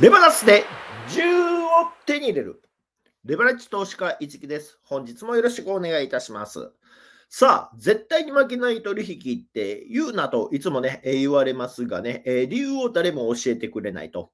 レバナスで10を手に入れる。レバレッジ投資家、いつきです。本日もよろしくお願いいたします。さあ、絶対に負けない取引って言うなといつもね、え言われますがね、え理由を誰も教えてくれないと。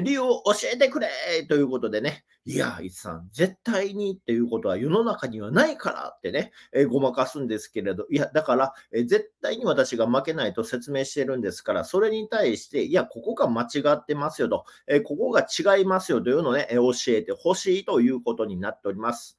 理由を教えてくれということでね、いや、いつさん、絶対にっていうことは世の中にはないからってね、えごまかすんですけれど、いや、だから、え絶対に私が負けないと説明してるんですから、それに対して、いや、ここが間違ってますよと、えここが違いますよというのをね、え教えてほしいということになっております。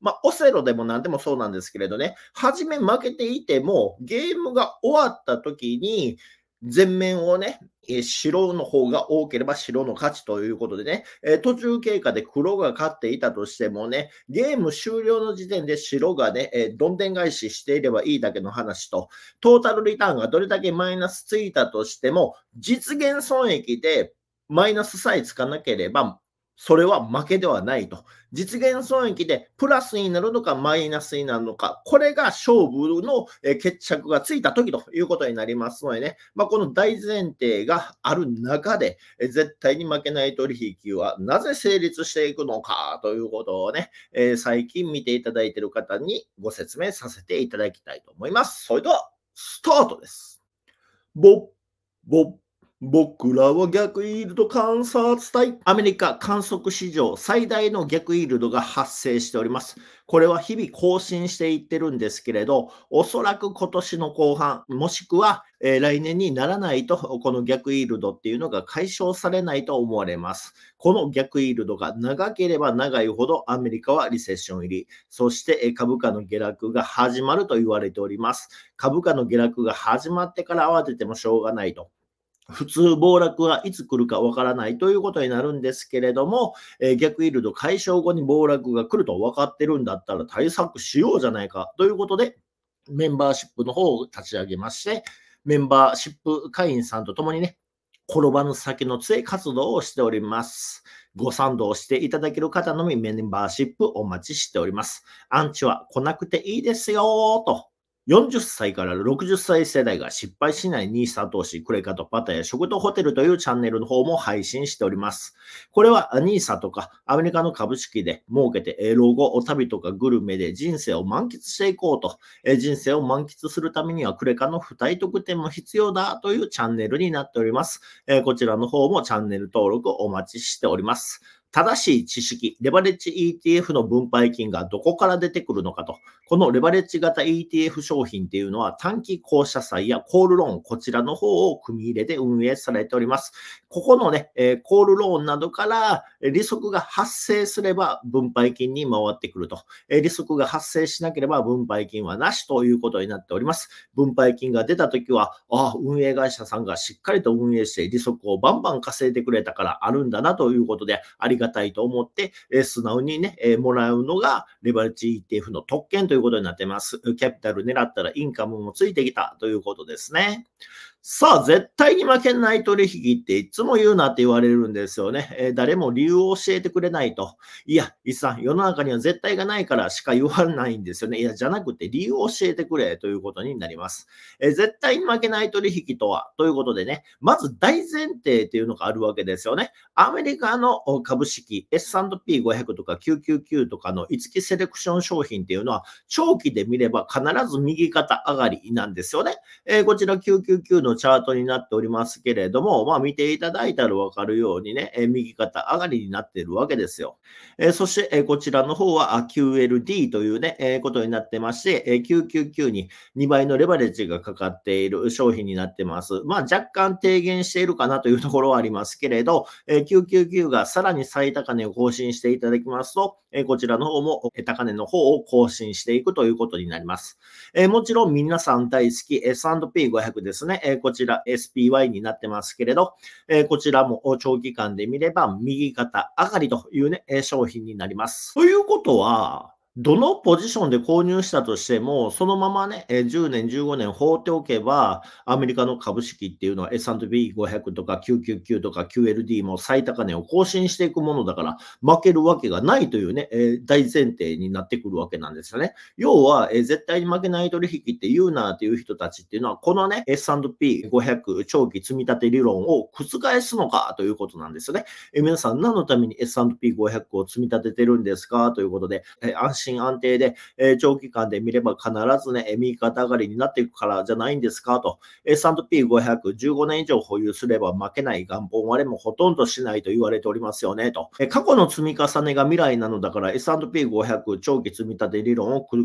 まあ、オセロでも何でもそうなんですけれどね、初め負けていても、ゲームが終わった時に、全面をね、白の方が多ければ白の勝ちということでね、え途中経過で黒が勝っていたとしてもね、ゲーム終了の時点で白がね、えどんでん返ししていればいいだけの話と、トータルリターンがどれだけマイナスついたとしても、実現損益でマイナスさえつかなければ、それは負けではないと。実現損益でプラスになるのかマイナスになるのか、これが勝負の決着がついた時ということになりますのでね、まあ、この大前提がある中で、絶対に負けない取引はなぜ成立していくのかということをね、えー、最近見ていただいている方にご説明させていただきたいと思います。それでは、スタートです。ぼ、ぼ、僕らは逆イールド観察隊。アメリカ観測史上最大の逆イールドが発生しております。これは日々更新していってるんですけれど、おそらく今年の後半、もしくは、えー、来年にならないと、この逆イールドっていうのが解消されないと思われます。この逆イールドが長ければ長いほどアメリカはリセッション入り、そして株価の下落が始まると言われております。株価の下落が始まってから慌ててもしょうがないと。普通暴落はいつ来るかわからないということになるんですけれども、えー、逆イールド解消後に暴落が来ると分かってるんだったら対策しようじゃないかということで、メンバーシップの方を立ち上げまして、メンバーシップ会員さんと共にね、転ばぬ先の杖活動をしております。ご賛同していただける方のみメンバーシップお待ちしております。アンチは来なくていいですよと40歳から60歳世代が失敗しない NISA 投資、クレカとパタや食とホテルというチャンネルの方も配信しております。これは NISA とかアメリカの株式で儲けて老後、旅とかグルメで人生を満喫していこうと、人生を満喫するためにはクレカの付帯特典も必要だというチャンネルになっております。こちらの方もチャンネル登録お待ちしております。正しい知識、レバレッジ ETF の分配金がどこから出てくるのかと、このレバレッジ型 ETF 商品っていうのは短期公社債やコールローン、こちらの方を組み入れて運営されております。ここのね、コールローンなどから利息が発生すれば分配金に回ってくると、利息が発生しなければ分配金はなしということになっております。分配金が出たときは、ああ、運営会社さんがしっかりと運営して利息をバンバン稼いでくれたからあるんだなということで、ありがたいと思って、え素直にね、えもらうのがレバレッジ ETF の特権ということになってます。キャピタル狙ったらインカムもついてきたということですね。さあ、絶対に負けない取引っていつも言うなって言われるんですよね。えー、誰も理由を教えてくれないと。いや、イさん、世の中には絶対がないからしか言わないんですよね。いや、じゃなくて理由を教えてくれということになります。えー、絶対に負けない取引とはということでね、まず大前提っていうのがあるわけですよね。アメリカの株式 S&P500 とか999とかの5期セレクション商品っていうのは長期で見れば必ず右肩上がりなんですよね。えー、こちら999ののチャートになっておりますけれども、まあ、見ていただいたらわかるようにね、え右肩上がりになっているわけですよ。えそして、えこちらの方は QLD というね、えことになってまして、え999に2倍のレバレッジがかかっている商品になってます。まあ、若干低減しているかなというところはありますけれど、え999がさらに最高値を更新していただきますと、えこちらの方も高値の方を更新していくということになります。えもちろん皆さん大好き S&P500 ですね。こちら SPY になってますけれど、えこちらも長期間で見れば右肩上がりというね、商品になります。ということは、どのポジションで購入したとしても、そのままね、10年、15年放っておけば、アメリカの株式っていうのは S&P500 とか999とか QLD も最高値を更新していくものだから、負けるわけがないというね、え大前提になってくるわけなんですよね。要は、え絶対に負けない取引って言うなっていう人たちっていうのは、このね、S&P500 長期積立理論を覆すのかということなんですよね。え皆さん、何のために S&P500 を積み立ててるんですかということで、発安定で、え長期間で見れば必ずね、右肩上がりになっていくからじゃないんですかと、S&P500、15年以上保有すれば負けない元本割れもほとんどしないと言われておりますよねと、え過去の積み重ねが未来なのだから S&P500 長期積み立て理論を覆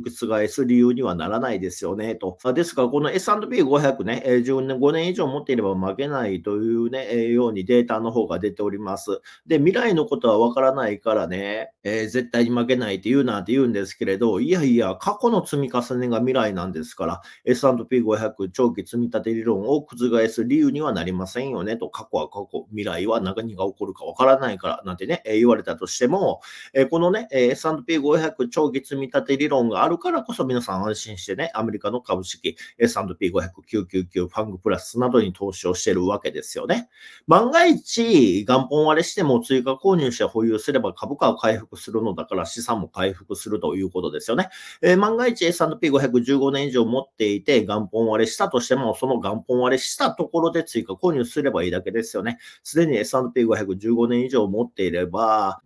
す理由にはならないですよねと、ですから、この S&P500 ね、15年以上持っていれば負けないというね、ようにデータの方が出ております。で、未来のことはわからないからね、えー、絶対に負けないって言うなんて言うんですけれど、いやいや、過去の積み重ねが未来なんですから、S&P500 長期積み立て理論を覆す理由にはなりませんよねと、過去は過去、未来は何が起こるかわからないからなんてね、え言われたとしても、えこのね、S&P500 長期積み立て理論があるからこそ皆さん安心してね、アメリカの株式 S&P500、999、ファングプラスなどに投資をしてるわけですよね。万が一、元本割れしても追加購入して保有すれば株価は回復するのだから資産も回復するるということですよね。えー、万が一 S&P515 年以上持っていて、元本割れしたとしても、その元本割れしたところで追加購入すればいいだけですよね。すでに S&P515 年以上持っていれば、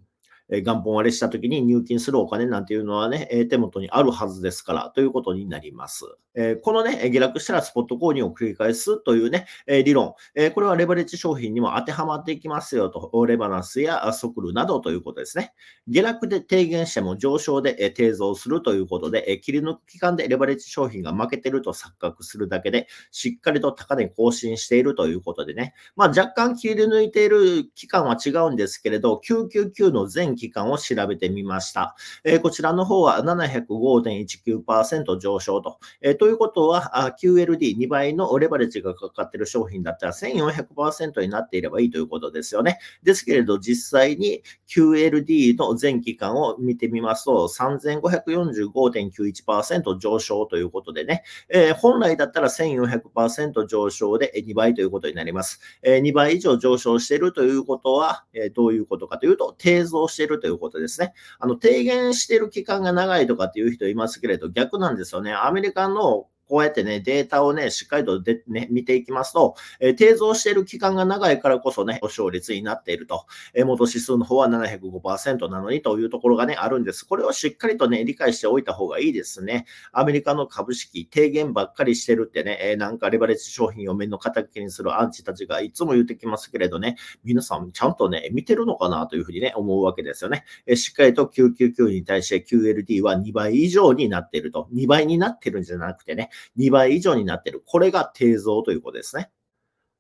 え元本割れした時に入金するお金なんていうのはね、え手元にあるはずですから、ということになります。えこのね、下落したらスポット購入を繰り返すというね、え理論、えこれはレバレッジ商品にも当てはまっていきますよと、レバナスやソクルなどということですね。下落で低減しても上昇で、え低増するということで、え切り抜く期間でレバレッジ商品が負けてると錯覚するだけで、しっかりと高値更新しているということでね、まあ、若干切り抜いている期間は違うんですけれど、999の全期間を調べてみました。えこちらの方は705.19%上昇と。えということは、QLD2 倍のレバレッジがかかっている商品だったら1400%になっていればいいということですよね。ですけれど、実際に QLD の全期間を見てみますと、3545.91%上昇ということでね、えー、本来だったら1400%上昇で2倍ということになります。えー、2倍以上上昇しているということは、えー、どういうことかというと、低増しているるということですね。あの、提言してる期間が長いとかっていう人いますけれど、逆なんですよね。アメリカのこうやってね、データをね、しっかりとで、ね、見ていきますと、えー、低増している期間が長いからこそね、保証率になっていると、えー、元指数の方は705%なのにというところがね、あるんです。これをしっかりとね、理解しておいた方がいいですね。アメリカの株式、低減ばっかりしてるってね、えー、なんかレバレッジ商品を目の敵にするアンチたちがいつも言ってきますけれどね、皆さんちゃんとね、見てるのかなというふうにね、思うわけですよね。えー、しっかりと999に対して QLD は2倍以上になっていると。2倍になってるんじゃなくてね、2倍以上になっている。これが低増ということですね。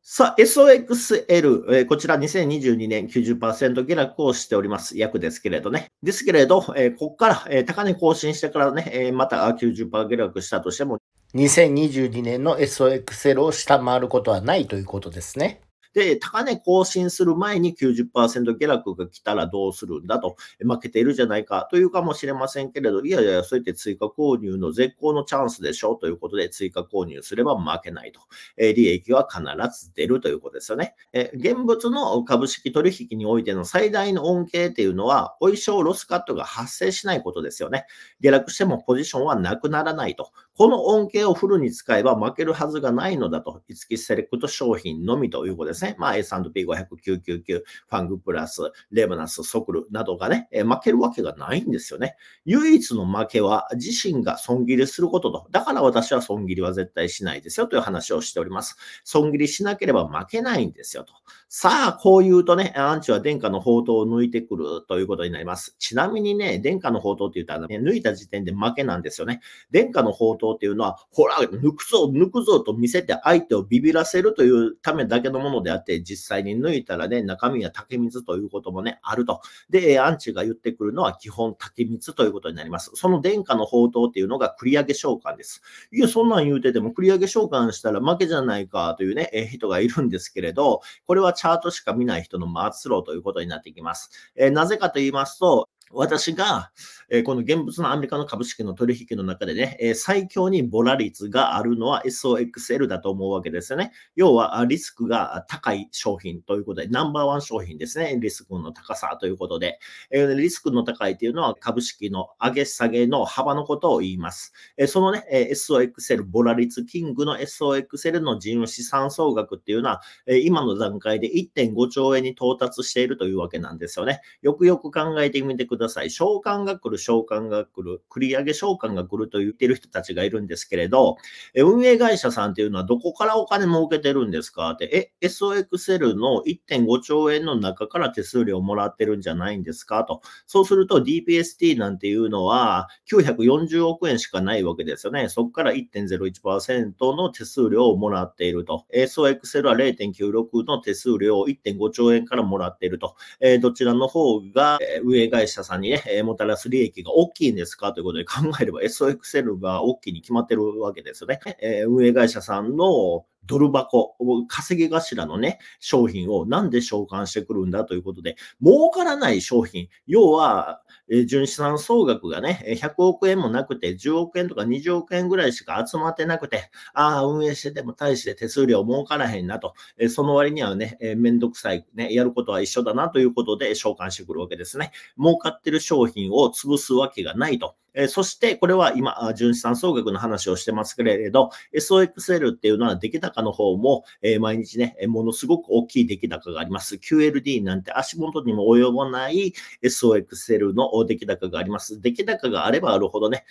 さあ、SOXL、えー、こちら2022年90%下落をしております。約ですけれどね。ですけれど、えー、ここから、えー、高値更新してからね、えまた90%下落したとしても、2022年の SOXL を下回ることはないということですね。で、高値更新する前に90%下落が来たらどうするんだと、負けているじゃないかというかもしれませんけれど、いやいや、そうやって追加購入の絶好のチャンスでしょということで、追加購入すれば負けないと、え利益は必ず出るということですよね。え現物の株式取引においての最大の恩恵っていうのは、お衣装ロスカットが発生しないことですよね。下落してもポジションはなくならないと。この恩恵をフルに使えば負けるはずがないのだと、五木セレクト商品のみということですね。まあ、S&P500、999、ファングプラス、レバナス、ソクルなどがね、え負けるわけがないんですよね。唯一の負けは自身が損切りすることと、だから私は損切りは絶対しないですよという話をしております。損切りしなければ負けないんですよと。さあ、こう言うとね、アンチは殿下の宝刀を抜いてくるということになります。ちなみにね、殿下の宝刀って言ったら、ね、抜いた時点で負けなんですよね。殿下の宝刀法っていうのは、ほら、抜くぞ、抜くぞと見せて相手をビビらせるというためだけのものであって、実際に抜いたらね、中身は竹光ということもね、あると。で、アンチが言ってくるのは基本竹光ということになります。その殿下の宝刀っていうのが繰り上げ召喚です。いや、そんなん言うてても繰り上げ召喚したら負けじゃないかというね、え人がいるんですけれど、これはチャートしか見ない人の末路ということになってきます。えなぜかと言いますと、私が、えこの現物のアメリカの株式の取引の中でね、え最強にボラ率があるのは SOXL だと思うわけですよね。要はリスクが高い商品ということで、ナンバーワン商品ですね。リスクの高さということで、えリスクの高いというのは株式の上げ下げの幅のことを言います。えそのね、え SOXL ボラ率キングの SOXL の人務資産総額っていうのは、え今の段階で1.5兆円に到達しているというわけなんですよね。よくよく考えてみてください。ださい。召喚が来る、召喚が来る、繰り上げ召喚が来ると言ってる人たちがいるんですけれど、え運営会社さんっていうのはどこからお金儲けてるんですかって、え、SOXL の1.5兆円の中から手数料もらってるんじゃないんですかと。そうすると DPST なんていうのは940億円しかないわけですよね。そこから1.01%の手数料をもらっていると。SOXL は0.96の手数料を1.5兆円からもらっていると。えどちらの方が運営会社さんにね、えー、もたらす利益が大きいんですかということで考えれば SOXL が大きいに決まってるわけですよね。えー、運営会社さんのドル箱、稼ぎ頭のね、商品をなんで召喚してくるんだということで、儲からない商品、要は、え純資産総額がね、100億円もなくて、10億円とか20億円ぐらいしか集まってなくて、ああ、運営してても大して手数料儲からへんなと、えその割にはね、えー、めんどくさい、ね、やることは一緒だなということで、召喚してくるわけですね。儲かってる商品を潰すわけがないと。えそしてこれは今、純資産総額の話をしてますけれど、SOXL っていうのは出来高の方も、え毎日ね、ものすごく大きい出来高があります。QLD なんて足元にも及ばない SOXL の出来高があります。出来高があればあるほどね、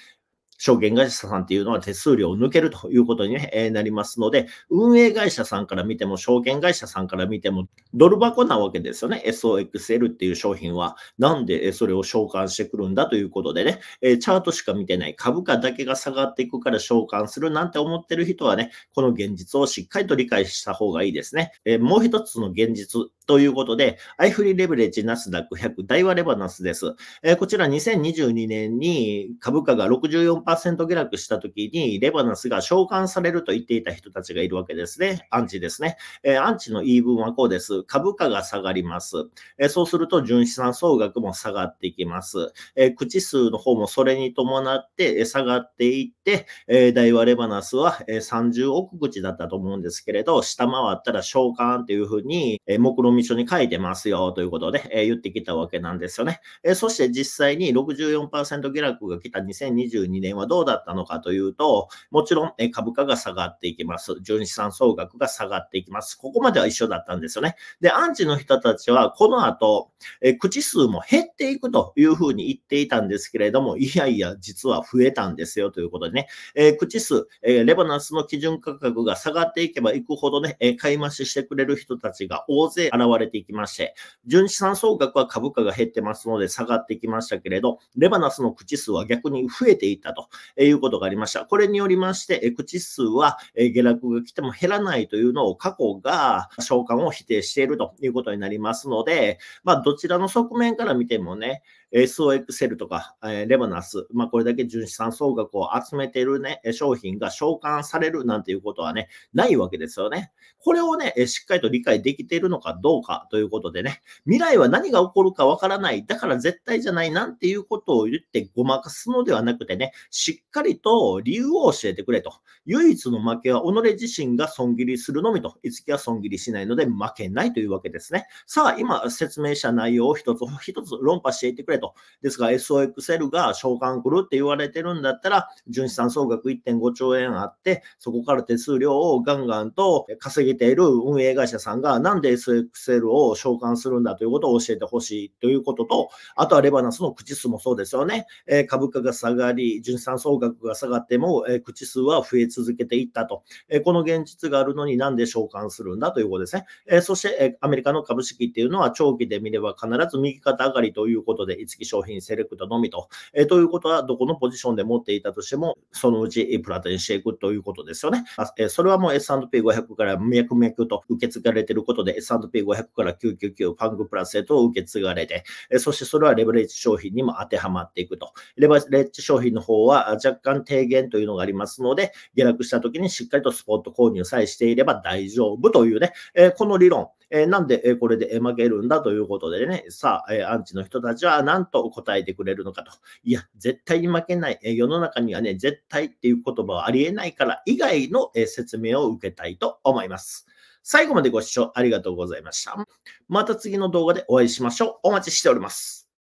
証券会社さんっていうのは手数料を抜けるということに、ね、なりますので、運営会社さんから見ても、証券会社さんから見ても、ドル箱なわけですよね。SOXL っていう商品は、なんでそれを償還してくるんだということでね、えチャートしか見てない、株価だけが下がっていくから償還するなんて思ってる人はね、この現実をしっかりと理解した方がいいですね。えもう一つの現実ということで、アイフリーレベレッジナスダック100、大和レバナスです。えー、こちら2022年に株価が64%下落した時に、レバナスが召喚されると言っていた人たちがいるわけですね。アンチですね。えー、アンチの言い分はこうです。株価が下がります。えー、そうすると純資産総額も下がっていきます。え口数の方もそれに伴って下がっていって、え大和レバナスは30億口だったと思うんですけれど、下回ったら召喚というふうに、え目論ミッに書いてますよということで、え言ってきたわけなんですよね。えそして実際に64%下落が来た2022年はどうだったのかというと、もちろん、え株価が下がっていきます。純資産総額が下がっていきます。ここまでは一緒だったんですよね。で、アンチの人たちはこの後、え口数も減っていくというふうに言っていたんですけれども、いやいや、実は増えたんですよということでね、え口数、えレバナンスの基準価格が下がっていけばいくほどね、え買い増ししてくれる人たちが大勢現われていきまして、純資産総額は株価が減ってますので下がってきましたけれど、レバナスの口数は逆に増えていったということがありました。これによりまして、口数は下落が来ても減らないというのを過去が償還を否定しているということになりますので、まあ、どちらの側面から見てもね、SOXL とか、えレバナス、まあ、これだけ純資産総額を集めている、ね、商品が召喚されるなんていうことはね、ないわけですよね。これをね、しっかりと理解できているのかどうかということでね、未来は何が起こるかわからない、だから絶対じゃないなんていうことを言ってごまかすのではなくてね、しっかりと理由を教えてくれと。唯一の負けは己自身が損切りするのみと、いつきは損切りしないので負けないというわけですね。さあ、今説明した内容を一つ一つ論破していってくれれと。ですが SOXL が償還来るって言われてるんだったら、純資産総額1.5兆円あって、そこから手数料をガンガンと稼げている運営会社さんが、なんで SXL を償還するんだということを教えてほしいということと、あとはレバナスの口数もそうですよね。え株価が下がり、純資産総額が下がっても、え口数は増え続けていったと。えこの現実があるのになんで償還するんだということですね。えそして、えアメリカの株式っていうのは長期で見れば必ず右肩上がりということで、付商品セレクトのみと。えということは、どこのポジションで持っていたとしても、そのうちプラテンしていくということですよね。えそれはもう S&P500 から脈々と受け継がれていることで、S&P500 から999パングプラスへと受け継がれて、えそしてそれはレバレッジ商品にも当てはまっていくと。レバレッジ商品の方は若干低減というのがありますので、下落した時にしっかりとスポット購入さえしていれば大丈夫というね、えこの理論、えなんでこれで負けるんだということでね、さあ、えアンチの人たちはんと答えてくれるのかと。いや、絶対に負けない。え世の中にはね、絶対っていう言葉はありえないから以外の、え説明を受けたいと思います。最後までご視聴ありがとうございました。また次の動画でお会いしましょう。お待ちしております。